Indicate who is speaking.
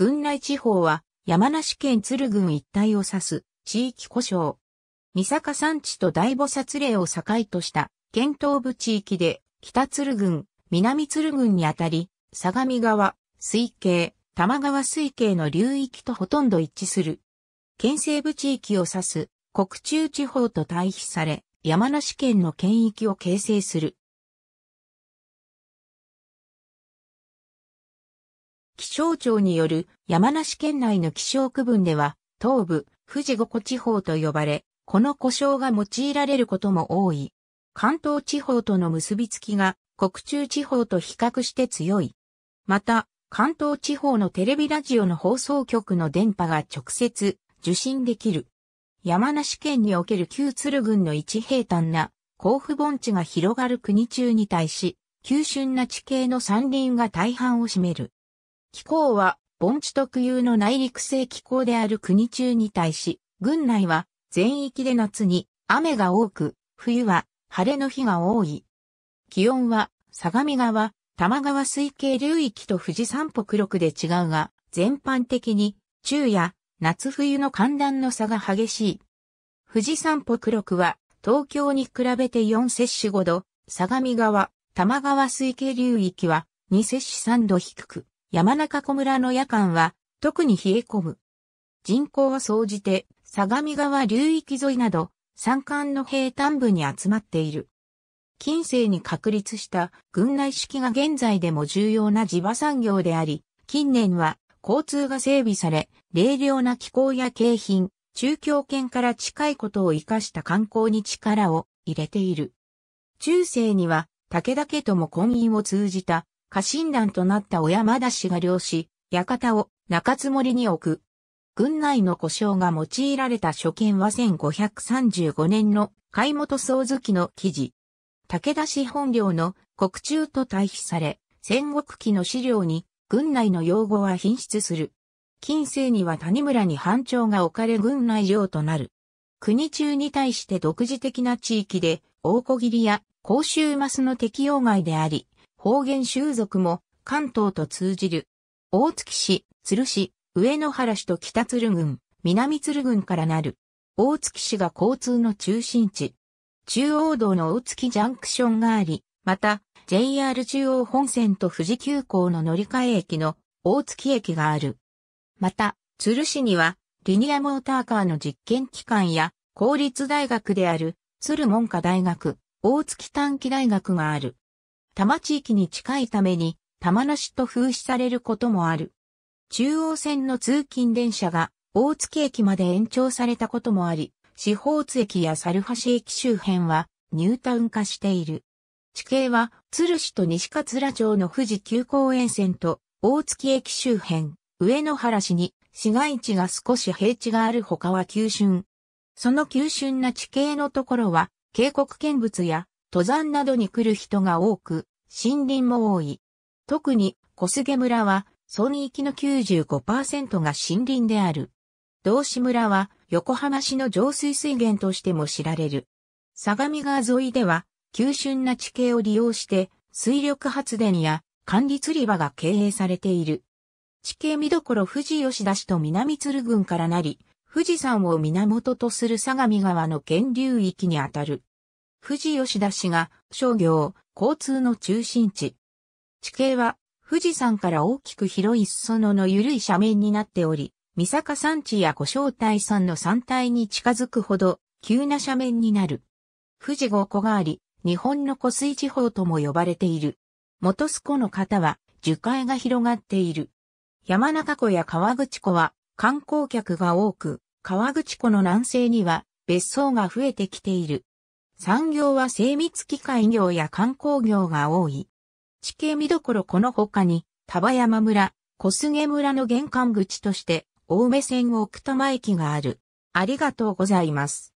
Speaker 1: 郡内地方は山梨県鶴郡一帯を指す地域故障。三坂山地と大菩薩霊を境とした県東部地域で北鶴郡、南鶴郡にあたり、相模川、水系、玉川水系の流域とほとんど一致する。県西部地域を指す国中地方と対比され、山梨県の県域を形成する。気象庁による山梨県内の気象区分では、東部、富士五湖地方と呼ばれ、この故障が用いられることも多い。関東地方との結びつきが国中地方と比較して強い。また、関東地方のテレビラジオの放送局の電波が直接受信できる。山梨県における旧鶴郡の一平坦な甲府盆地が広がる国中に対し、急峻な地形の山林が大半を占める。気候は盆地特有の内陸性気候である国中に対し、郡内は全域で夏に雨が多く、冬は晴れの日が多い。気温は相模川、玉川水系流域と富士山北陸で違うが、全般的に昼夜、夏冬の寒暖の差が激しい。富士山北陸は東京に比べて4摂氏5度、相模川、玉川水系流域は2摂氏3度低く、山中湖村の夜間は特に冷え込む。人口は総じて相模川流域沿いなど山間の平坦部に集まっている。近世に確立した軍内式が現在でも重要な地場産業であり、近年は交通が整備され、冷涼な気候や景品、中京圏から近いことを活かした観光に力を入れている。中世には武田家とも婚姻を通じた家臣団となった小山田氏が領し、館を中津森に置く。軍内の故障が用いられた初見は1535年の海本総月の記事。武田氏本領の国中と対比され、戦国期の資料に軍内の用語は品質する。近世には谷村に藩庁が置かれ軍内領となる。国中に対して独自的な地域で、大小切りや公衆マスの適用外であり、方言習俗も関東と通じる。大月市、鶴市、上野原市と北鶴郡、南鶴郡からなる。大月市が交通の中心地。中央道の大月ジャンクションがあり、また JR 中央本線と富士急行の乗り換え駅の大月駅がある。また、鶴市にはリニアモーターカーの実験機関や公立大学である鶴文科大学、大月短期大学がある。多摩地域に近いために、玉無しと風刺されることもある。中央線の通勤電車が大月駅まで延長されたこともあり、四方津駅や猿橋駅周辺はニュータウン化している。地形は、鶴市と西桂町の富士急行沿線と大月駅周辺、上野原市に市街地が少し平地がある他は急峻。その急峻な地形のところは、渓谷見物や登山などに来る人が多く、森林も多い。特に小菅村は、村域の95%が森林である。道志村は横浜市の浄水水源としても知られる。相模川沿いでは、急峻な地形を利用して、水力発電や管理釣り場が経営されている。地形見どころ富士吉田市と南鶴郡からなり、富士山を源とする相模川の源流域にあたる。富士吉田市が商業、交通の中心地。地形は富士山から大きく広い裾野の緩い斜面になっており、三坂山地や小体山の山体に近づくほど急な斜面になる。富士五湖があり、日本の湖水地方とも呼ばれている。元栖湖の方は樹海が広がっている。山中湖や川口湖は観光客が多く、川口湖の南西には別荘が増えてきている。産業は精密機械業や観光業が多い。地形見どころこの他に、田葉山村、小菅村の玄関口として、青梅線奥多摩駅がある。ありがとうございます。